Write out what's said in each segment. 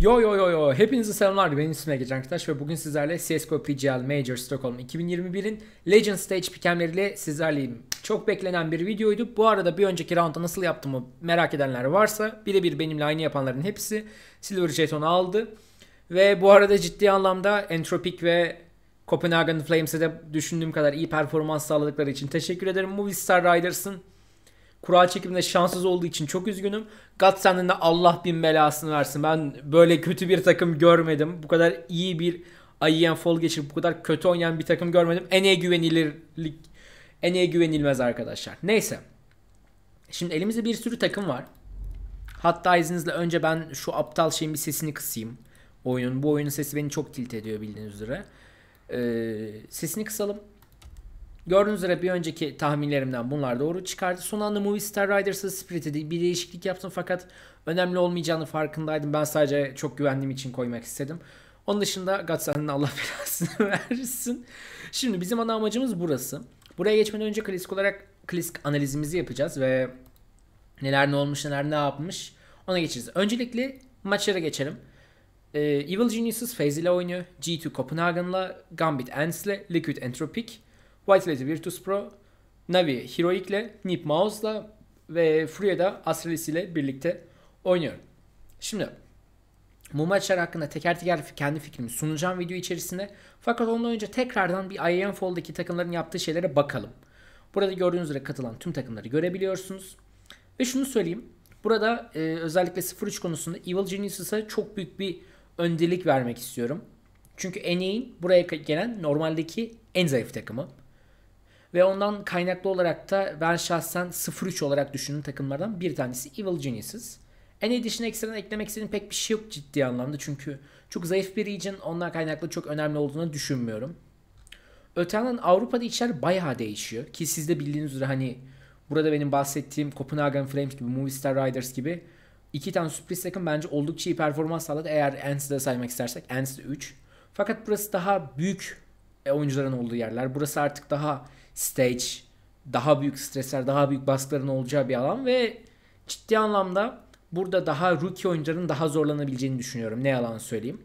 Yo yo yo yo. Hepinize selamlar. Benim ismim Ege Canktaş ve bugün sizlerle CSGO PGL Major Stockholm 2021'in Legend Stage pikemleriyle sizlerleyim. Çok beklenen bir videoydu. Bu arada bir önceki roundda nasıl yaptığımı merak edenler varsa birebir benimle aynı yapanların hepsi Silver Jeton aldı. Ve bu arada ciddi anlamda Entropic ve Copenhagen Flames'e de düşündüğüm kadar iyi performans sağladıkları için teşekkür ederim. Movistar Riders'ın Kural çekiminde şanssız olduğu için çok üzgünüm. Gatsen'den de Allah bin belasını versin. Ben böyle kötü bir takım görmedim. Bu kadar iyi bir IEM Fall geçirip bu kadar kötü oynayan bir takım görmedim. En güvenilirlik en güvenilmez arkadaşlar. Neyse. Şimdi elimizde bir sürü takım var. Hatta izninizle önce ben şu aptal şeyin bir sesini kısayım. Oyunun. Bu oyunun sesi beni çok tilt ediyor bildiğiniz üzere. Ee, sesini kısalım. Gördüğünüz üzere bir önceki tahminlerimden bunlar doğru çıkardı. Son anda Movie Star Riders'ı Spirit'e bir değişiklik yaptım fakat önemli olmayacağını farkındaydım. Ben sadece çok güvendiğim için koymak istedim. Onun dışında Gatsan'ın Allah belasını versin. Şimdi bizim ana amacımız burası. Buraya geçmeden önce klasik olarak klasik analizimizi yapacağız ve neler ne olmuş neler ne yapmış ona geçeceğiz. Öncelikle maçlara geçelim. Ee, Evil Geniuses FaZe ile oynuyor. G2 Copenhagen'la, Gambit Ants'le, Liquid Entropic. White Lazy Virtus Pro, Navi Heroic'le, Nip Mouse'la ve Furia'da Astralis ile birlikte oynuyorum. Şimdi bu maçlar hakkında teker teker kendi fikrimi sunacağım video içerisinde. Fakat ondan önce tekrardan bir IAM Fold'daki takımların yaptığı şeylere bakalım. Burada gördüğünüz üzere katılan tüm takımları görebiliyorsunuz. Ve şunu söyleyeyim. Burada e, özellikle 0-3 konusunda Evil Genius'a çok büyük bir öndelik vermek istiyorum. Çünkü NA'in buraya gelen normaldeki en zayıf takımı. Ve ondan kaynaklı olarak da ben şahsen 0-3 olarak düşündüğüm takımlardan bir tanesi Evil Geniuses. En iyi ekstradan eklemek istediğim pek bir şey yok ciddi anlamda. Çünkü çok zayıf bir region ondan kaynaklı çok önemli olduğunu düşünmüyorum. Öte yandan Avrupa'da içer bayağı değişiyor. Ki siz de bildiğiniz üzere hani burada benim bahsettiğim Copenhagen Frames gibi, Movistar Riders gibi iki tane sürpriz takım bence oldukça iyi performans sağladı. Eğer Ens'i de saymak istersek Ens'i 3. Fakat burası daha büyük e, oyuncuların olduğu yerler. Burası artık daha stage, daha büyük stresler, daha büyük baskıların olacağı bir alan ve ciddi anlamda burada daha rookie oyuncuların daha zorlanabileceğini düşünüyorum. Ne yalan söyleyeyim.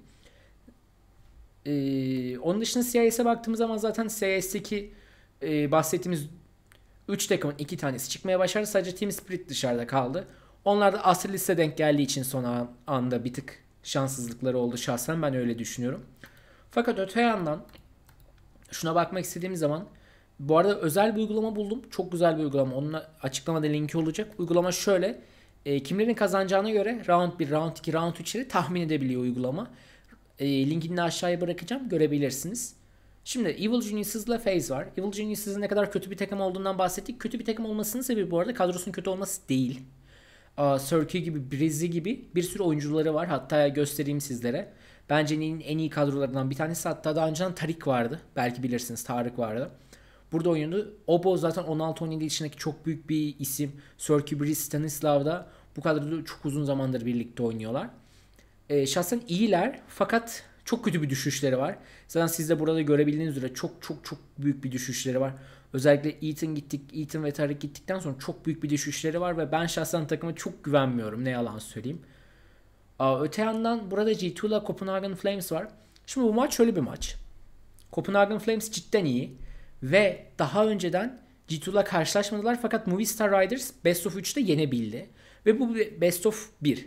Ee, onun dışında CIS'e baktığımız zaman zaten CIS'teki e, bahsettiğimiz 3 takımın 2 tanesi çıkmaya başardı. Sadece Team Spirit dışarıda kaldı. Onlar da liste denk geldiği için son anda bir tık şanssızlıkları oldu şahsen ben öyle düşünüyorum. Fakat öte yandan şuna bakmak istediğim zaman bu arada özel bir uygulama buldum. Çok güzel bir uygulama. Onun açıklamada linki olacak. Uygulama şöyle. E, kimlerin kazanacağına göre round 1, round 2, round 3'leri tahmin edebiliyor uygulama. E, linkini de aşağıya bırakacağım. Görebilirsiniz. Şimdi Evil Genius'la FaZe var. Evil Genius'ın ne kadar kötü bir takım olduğundan bahsettik. Kötü bir takım olmasının sebebi bu arada kadrosun kötü olması değil. Aa, Sirky gibi, Brizzy gibi bir sürü oyuncuları var. Hatta göstereyim sizlere. Bence en iyi kadrolarından bir tanesi. Hatta daha önceden Tarik vardı. Belki bilirsiniz Tarık vardı. Burada oynuyordu. Obo zaten 16-17 içindeki çok büyük bir isim. Sörky Breeze Stanislav da bu kadroda çok uzun zamandır birlikte oynuyorlar. E, şahsen iyiler fakat çok kötü bir düşüşleri var. Zaten siz de burada görebildiğiniz üzere çok çok çok büyük bir düşüşleri var. Özellikle Ethan gittik, Ethan ve Tarik gittikten sonra çok büyük bir düşüşleri var ve ben şahsen takıma çok güvenmiyorum ne yalan söyleyeyim. Aa, öte yandan burada G2 ile Copenhagen Flames var. Şimdi bu maç şöyle bir maç. Copenhagen Flames cidden iyi ve daha önceden G2'la karşılaşmadılar fakat Movistar Riders Best of 3'te yenebildi. Ve bu Best of 1.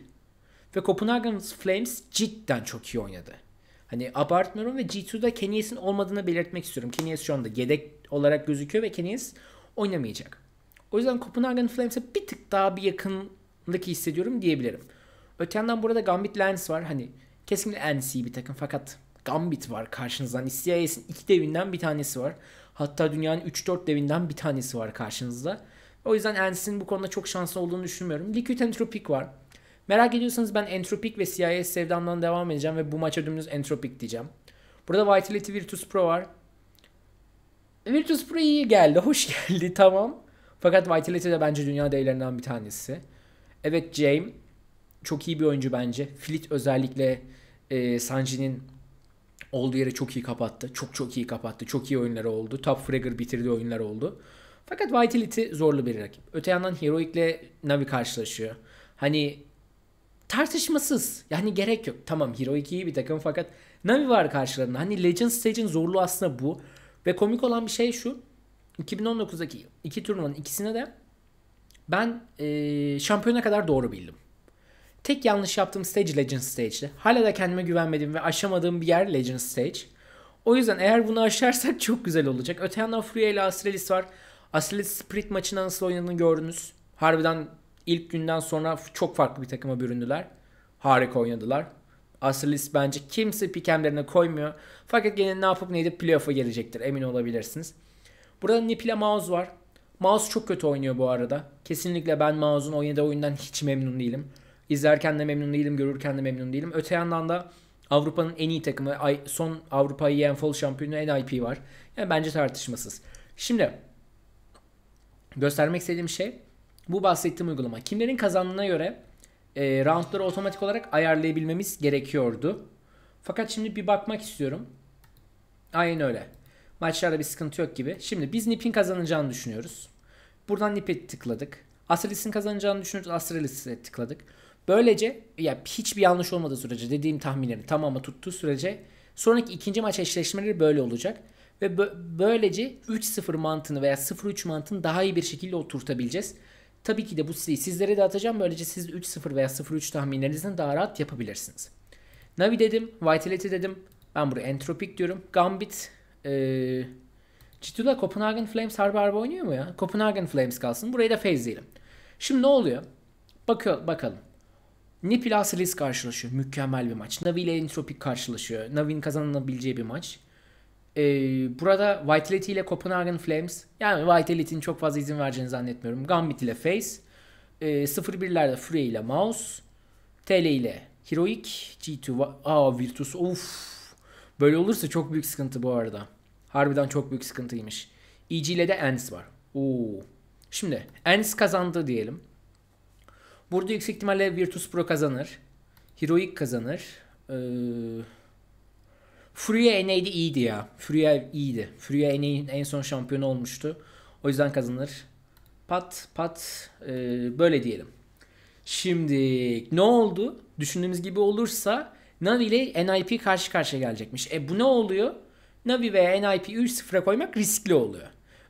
Ve Copenhagen Flames cidden çok iyi oynadı. Hani abartmıyorum ve G2'da Kenyes'in olmadığını belirtmek istiyorum. Kenyes şu anda yedek olarak gözüküyor ve Kenyes oynamayacak. O yüzden Copenhagen Flames'e bir tık daha bir yakınlık hissediyorum diyebilirim. Öte yandan burada Gambit Lens var. Hani kesinlikle NC bir takım fakat Gambit var karşınızdan. CIS'in iki devinden bir tanesi var. Hatta dünyanın 3-4 devinden bir tanesi var karşınızda. O yüzden Ens'in bu konuda çok şanslı olduğunu düşünmüyorum. Liquid Entropic var. Merak ediyorsanız ben Entropic ve CIS sevdamdan devam edeceğim ve bu maça dümdüz Entropic diyeceğim. Burada Vitality Virtus Pro var. Virtus Pro iyi geldi, hoş geldi tamam. Fakat Vitality de bence dünya değerlerinden bir tanesi. Evet James çok iyi bir oyuncu bence. Fleet özellikle e, Sanji'nin olduğu yere çok iyi kapattı. Çok çok iyi kapattı. Çok iyi oyunları oldu. Top Fragger bitirdiği oyunlar oldu. Fakat Vitality zorlu bir rakip. Öte yandan Heroic'le Navi karşılaşıyor. Hani tartışmasız. Yani gerek yok. Tamam Heroic iyi bir takım fakat Navi var karşılarında. Hani Legends Stage'in zorluğu aslında bu. Ve komik olan bir şey şu. 2019'daki iki turnuvanın ikisine de ben e, şampiyona kadar doğru bildim. Tek yanlış yaptığım stage Legend Stage'di. Hala da kendime güvenmediğim ve aşamadığım bir yer Legend Stage. O yüzden eğer bunu aşarsak çok güzel olacak. Öte yandan Furia ile Astralis var. Astralis Spirit maçında nasıl oynadığını gördünüz. Harbiden ilk günden sonra çok farklı bir takıma büründüler. Harika oynadılar. Astralis bence kimse pikemlerine koymuyor. Fakat gene ne yapıp neydi playoff'a gelecektir emin olabilirsiniz. Burada Nipila Mouse var. Mouse çok kötü oynuyor bu arada. Kesinlikle ben Mouse'un oynadığı oyundan hiç memnun değilim. İzlerken de memnun değilim, görürken de memnun değilim. Öte yandan da Avrupa'nın en iyi takımı, son Avrupa'yı EM Fall şampiyonu NIP var. Yani bence tartışmasız. Şimdi göstermek istediğim şey bu bahsettiğim uygulama. Kimlerin kazandığına göre e, roundları otomatik olarak ayarlayabilmemiz gerekiyordu. Fakat şimdi bir bakmak istiyorum. Aynen öyle. Maçlarda bir sıkıntı yok gibi. Şimdi biz Nip'in kazanacağını düşünüyoruz. Buradan Nip'e tıkladık. Astralis'in kazanacağını düşünüyoruz. Astralis'e tıkladık. Böylece ya hiçbir yanlış olmadığı sürece dediğim tahminlerin tamamı tuttuğu sürece sonraki ikinci maç eşleşmeleri böyle olacak. Ve böylece 3-0 mantığını veya 0-3 mantığını daha iyi bir şekilde oturtabileceğiz. Tabii ki de bu siteyi sizlere de atacağım. Böylece siz 3-0 veya 0-3 tahminlerinizden daha rahat yapabilirsiniz. Navi dedim, Vitality dedim. Ben buraya Entropic diyorum. Gambit. Ee, Cidula Copenhagen Flames harbi harbi oynuyor mu ya? Copenhagen Flames kalsın. Burayı da phase diyelim. Şimdi ne oluyor? Bakıyor, bakalım. Nipil Asilis karşılaşıyor. Mükemmel bir maç. Navi ile Entropik karşılaşıyor. Navi'nin kazanılabileceği bir maç. Ee, burada White ile Copenhagen Flames. Yani White çok fazla izin vereceğini zannetmiyorum. Gambit ile Face. Ee, 0-1'lerde Frey ile Mouse. TL ile Heroic. G2. Aa Virtus. Of. Böyle olursa çok büyük sıkıntı bu arada. Harbiden çok büyük sıkıntıymış. EG ile de Ends var. Oo. Şimdi Ends kazandı diyelim. Burada yüksek ihtimalle Virtus Pro kazanır. Heroic kazanır. Ee, Furia NA'de iyiydi ya. Furia iyiydi. Furia NA'nin en son şampiyonu olmuştu. O yüzden kazanır. Pat pat e, böyle diyelim. Şimdi ne oldu? Düşündüğümüz gibi olursa Navi ile NIP karşı karşıya gelecekmiş. E bu ne oluyor? Navi veya NIP 3-0'a koymak riskli oluyor.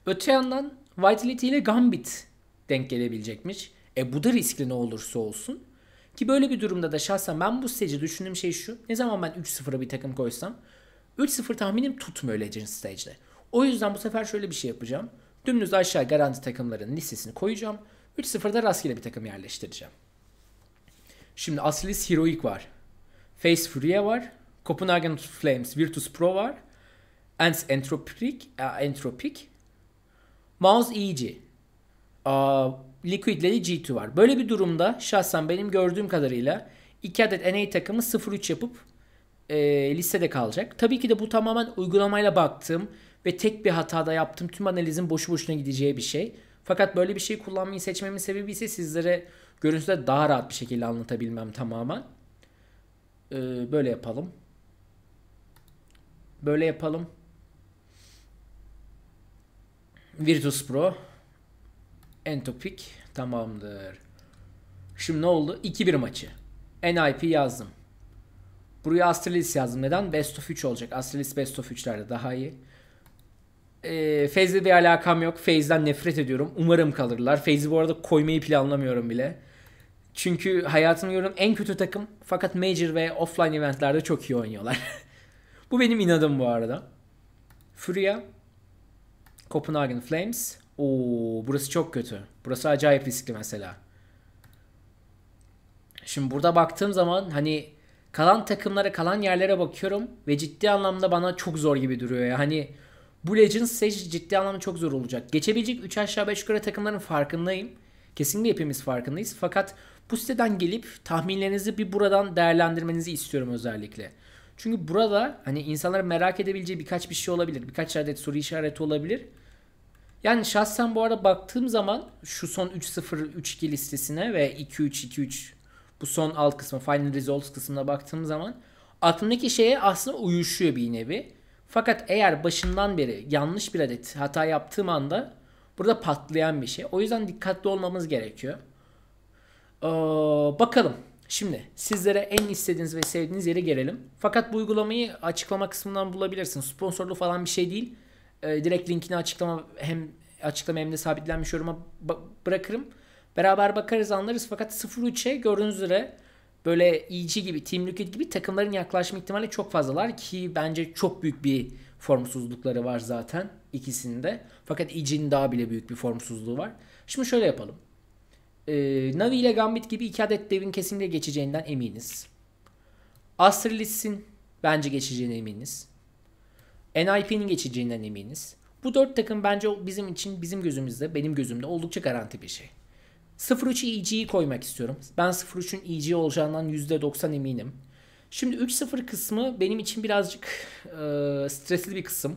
Öte yandan Vitality ile Gambit denk gelebilecekmiş. E bu da riskli ne olursa olsun. Ki böyle bir durumda da şahsen ben bu stage'de düşündüğüm şey şu. Ne zaman ben 3-0'a bir takım koysam 3-0 tahminim tutmuyor Legends stage'de. O yüzden bu sefer şöyle bir şey yapacağım. Dümdüz aşağı garanti takımların listesini koyacağım. 3-0'da rastgele bir takım yerleştireceğim. Şimdi Asilis Heroic var. Face Furia var. Copenhagen Flames Virtus Pro var. Ants Entropic, e, Entropic Mouse EG. Liquid ile G2 var. Böyle bir durumda şahsen benim gördüğüm kadarıyla 2 adet NA takımı 0-3 yapıp e, listede kalacak. Tabii ki de bu tamamen uygulamayla baktığım ve tek bir hatada yaptım. tüm analizin boşu boşuna gideceği bir şey. Fakat böyle bir şey kullanmayı seçmemin sebebi ise sizlere görüntüde daha rahat bir şekilde anlatabilmem tamamen. Ee, böyle yapalım. Böyle yapalım. Virtus Pro. Entopik tamamdır. Şimdi ne oldu? 2-1 maçı. NIP yazdım. Buraya Astralis yazdım. Neden? Best of 3 olacak. Astralis Best of 3'lerde daha iyi. E, ee, Feyz'le bir alakam yok. Faze'den nefret ediyorum. Umarım kalırlar. Feyz'i bu arada koymayı planlamıyorum bile. Çünkü hayatımı gördüğüm en kötü takım fakat major ve offline eventlerde çok iyi oynuyorlar. bu benim inadım bu arada. Furia, Copenhagen Flames, Oo burası çok kötü. Burası acayip riskli mesela. Şimdi burada baktığım zaman hani kalan takımlara kalan yerlere bakıyorum ve ciddi anlamda bana çok zor gibi duruyor ya. Hani bu Legends seç ciddi anlamda çok zor olacak. Geçebilecek 3 aşağı 5 yukarı takımların farkındayım. Kesinlikle hepimiz farkındayız. Fakat bu siteden gelip tahminlerinizi bir buradan değerlendirmenizi istiyorum özellikle. Çünkü burada hani insanların merak edebileceği birkaç bir şey olabilir. Birkaç adet soru işareti olabilir. Yani şahsen bu arada baktığım zaman şu son 3-0-3-2 listesine ve 2-3-2-3 bu son alt kısmı Final Results kısmına baktığım zaman aklımdaki şeye aslında uyuşuyor bir nevi. Fakat eğer başından beri yanlış bir adet hata yaptığım anda burada patlayan bir şey. O yüzden dikkatli olmamız gerekiyor. Ee, bakalım. Şimdi sizlere en istediğiniz ve sevdiğiniz yere gelelim. Fakat bu uygulamayı açıklama kısmından bulabilirsiniz. Sponsorlu falan bir şey değil. Ee, direkt linkini açıklama hem açıklama hem de sabitlenmiş yoruma bırakırım. Beraber bakarız anlarız fakat 0-3'e gördüğünüz üzere böyle EG gibi, Team Liquid gibi takımların yaklaşma ihtimali çok fazlalar ki bence çok büyük bir formsuzlukları var zaten ikisinde. Fakat EG'nin daha bile büyük bir formsuzluğu var. Şimdi şöyle yapalım. Ee, Navi ile Gambit gibi iki adet devin kesinlikle geçeceğinden eminiz. Astralis'in bence geçeceğine eminiz. NIP'nin geçeceğinden eminiz. Bu dört takım bence bizim için bizim gözümüzde benim gözümde oldukça garanti bir şey. 0-3 EG'yi koymak istiyorum. Ben 0-3'ün EG olacağından %90 eminim. Şimdi 3-0 kısmı benim için birazcık e, stresli bir kısım.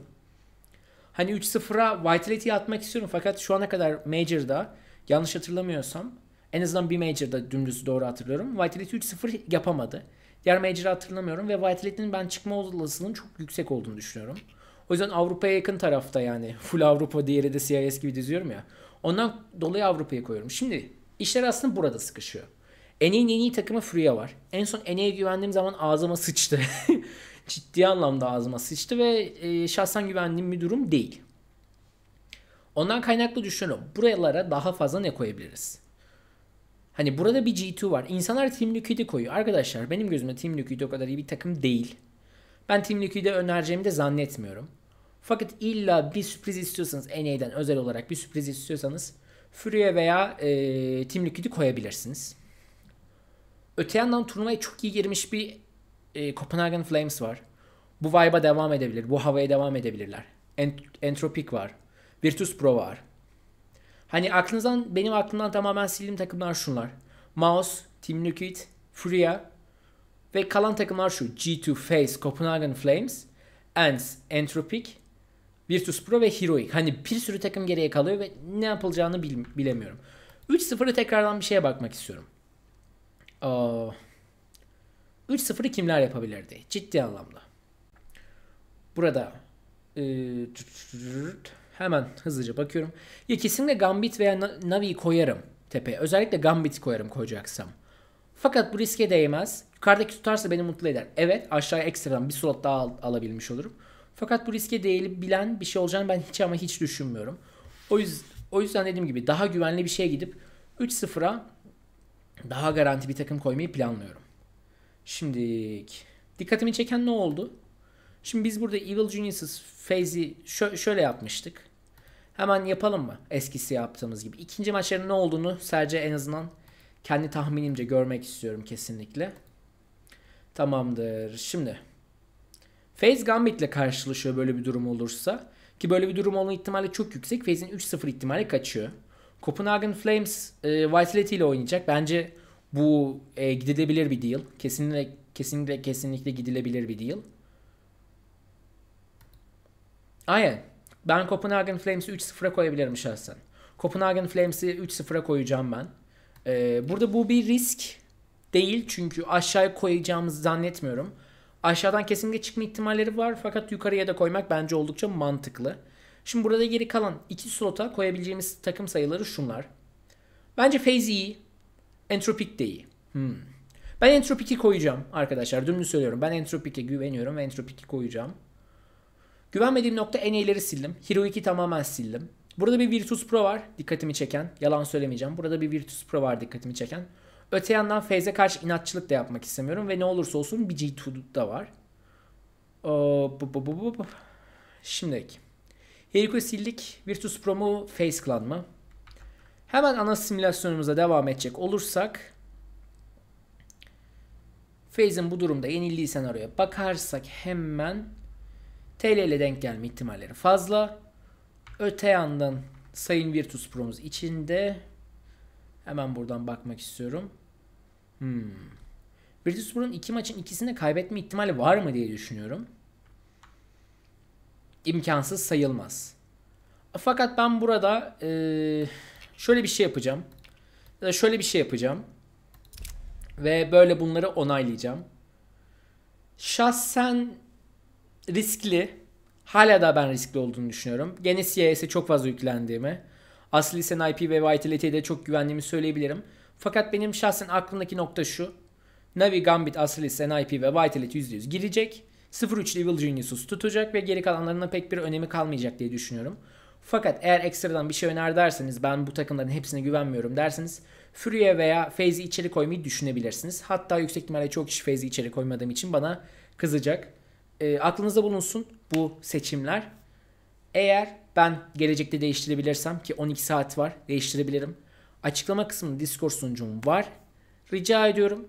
Hani 3-0'a Vitality'yi atmak istiyorum fakat şu ana kadar Major'da yanlış hatırlamıyorsam en azından bir Major'da dümdüz doğru hatırlıyorum. Vitality 3-0 yapamadı. Diğer mecra hatırlamıyorum ve Whitelake'nin ben çıkma olasılığının çok yüksek olduğunu düşünüyorum. O yüzden Avrupa'ya yakın tarafta yani. Full Avrupa diğeri de CIS gibi diziyorum ya. Ondan dolayı Avrupa'ya koyuyorum. Şimdi işler aslında burada sıkışıyor. NA'nin en iyi takımı Furia var. En son NA'ya güvendiğim zaman ağzıma sıçtı. Ciddi anlamda ağzıma sıçtı ve e, şahsen güvendiğim bir durum değil. Ondan kaynaklı düşünüyorum. Buralara daha fazla ne koyabiliriz? Hani burada bir G2 var. İnsanlar Team Liquid'i koyuyor. Arkadaşlar benim gözümde Team Liquid o kadar iyi bir takım değil. Ben Team Liquid'e önereceğimi de zannetmiyorum. Fakat illa bir sürpriz istiyorsanız NA'den özel olarak bir sürpriz istiyorsanız Fury'e veya e, Team Liquid'i koyabilirsiniz. Öte yandan turnuvaya çok iyi girmiş bir e, Copenhagen Flames var. Bu vibe'a devam edebilir. Bu havaya devam edebilirler. Ent- Entropik var. Virtus Pro var. Hani aklınızdan benim aklımdan tamamen sildiğim takımlar şunlar. Mouse, Team Liquid, Furia ve kalan takımlar şu. G2, Face, Copenhagen Flames, Ants, Entropic, Virtus Pro ve Heroic. Hani bir sürü takım geriye kalıyor ve ne yapılacağını bilemiyorum. 3-0'ı tekrardan bir şeye bakmak istiyorum. Ee, 3-0'ı kimler yapabilirdi? Ciddi anlamda. Burada e, Hemen hızlıca bakıyorum. Ya kesinlikle Gambit veya Navi'yi koyarım tepeye. Özellikle Gambit koyarım koyacaksam. Fakat bu riske değmez. Yukarıdaki tutarsa beni mutlu eder. Evet aşağıya ekstradan bir slot daha al- alabilmiş olurum. Fakat bu riske değili bilen bir şey olacağını ben hiç ama hiç düşünmüyorum. O yüzden, o yüzden dediğim gibi daha güvenli bir şeye gidip 3-0'a daha garanti bir takım koymayı planlıyorum. Şimdi dikkatimi çeken ne oldu? Şimdi biz burada Evil Geniuses phase'i şö şöyle yapmıştık. Hemen yapalım mı? Eskisi yaptığımız gibi. İkinci maçların ne olduğunu sadece en azından kendi tahminimce görmek istiyorum kesinlikle. Tamamdır. Şimdi Phase Gambit ile karşılaşıyor böyle bir durum olursa. Ki böyle bir durum olma ihtimali çok yüksek. Phase'in 3-0 ihtimali kaçıyor. Copenhagen Flames e, Vitality ile oynayacak. Bence bu e, gidilebilir bir deal. Kesinlikle kesinlikle kesinlikle gidilebilir bir deal. Aynen. Ben Copenhagen Flames'i 3-0'a koyabilirim şahsen. Copenhagen Flames'i 3-0'a koyacağım ben. Ee, burada bu bir risk değil çünkü aşağıya koyacağımızı zannetmiyorum. Aşağıdan kesinlikle çıkma ihtimalleri var fakat yukarıya da koymak bence oldukça mantıklı. Şimdi burada geri kalan iki slota koyabileceğimiz takım sayıları şunlar. Bence Phase iyi. E, Entropik de iyi. Hmm. Ben Entropik'i koyacağım arkadaşlar. Dümdüz söylüyorum. Ben Entropik'e güveniyorum ve Entropik'i koyacağım. Güvenmediğim nokta en iyileri sildim. Hero 2 tamamen sildim. Burada bir Virtus Pro var dikkatimi çeken. Yalan söylemeyeceğim. Burada bir Virtus Pro var dikkatimi çeken. Öte yandan Faze'e karşı inatçılık da yapmak istemiyorum. Ve ne olursa olsun bir G2 da var. Ee, bu, bu, bu, bu, bu. Şimdilik. Helico'yu sildik. Virtus Pro mu? Face Clan mı? Hemen ana simülasyonumuza devam edecek olursak Faze'in bu durumda yenildiği senaryoya bakarsak hemen TL ile denk gelme ihtimalleri fazla. Öte yandan Sayın Virtus Pro'muz içinde hemen buradan bakmak istiyorum. Hmm. Virtus Pro'nun iki maçın ikisini kaybetme ihtimali var mı diye düşünüyorum. İmkansız sayılmaz. Fakat ben burada ee, şöyle bir şey yapacağım. Ya da şöyle bir şey yapacağım. Ve böyle bunları onaylayacağım. Şahsen riskli. Hala da ben riskli olduğunu düşünüyorum. Gene CIS'e çok fazla yüklendiğimi. Asli sen IP ve Vitality'ye de çok güvendiğimi söyleyebilirim. Fakat benim şahsen aklımdaki nokta şu. Navi, Gambit, Asrilis, NIP ve Vitality %100 girecek. 0-3 Evil Genius'u tutacak ve geri kalanlarının pek bir önemi kalmayacak diye düşünüyorum. Fakat eğer ekstradan bir şey öner derseniz ben bu takımların hepsine güvenmiyorum derseniz Fury'e veya Phase'i içeri koymayı düşünebilirsiniz. Hatta yüksek ihtimalle çok kişi Phase'i içeri koymadığım için bana kızacak e, aklınızda bulunsun bu seçimler. Eğer ben gelecekte değiştirebilirsem ki 12 saat var değiştirebilirim. Açıklama kısmında Discord sunucum var. Rica ediyorum.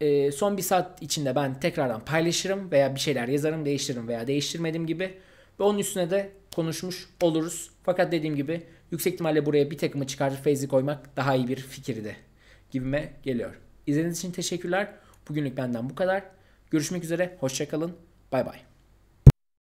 E, son bir saat içinde ben tekrardan paylaşırım veya bir şeyler yazarım değiştiririm veya değiştirmedim gibi. Ve onun üstüne de konuşmuş oluruz. Fakat dediğim gibi yüksek ihtimalle buraya bir takımı çıkartıp Feyzi koymak daha iyi bir fikirdi gibime geliyor. İzlediğiniz için teşekkürler. Bugünlük benden bu kadar. Görüşmek üzere. Hoşçakalın. Bye bye.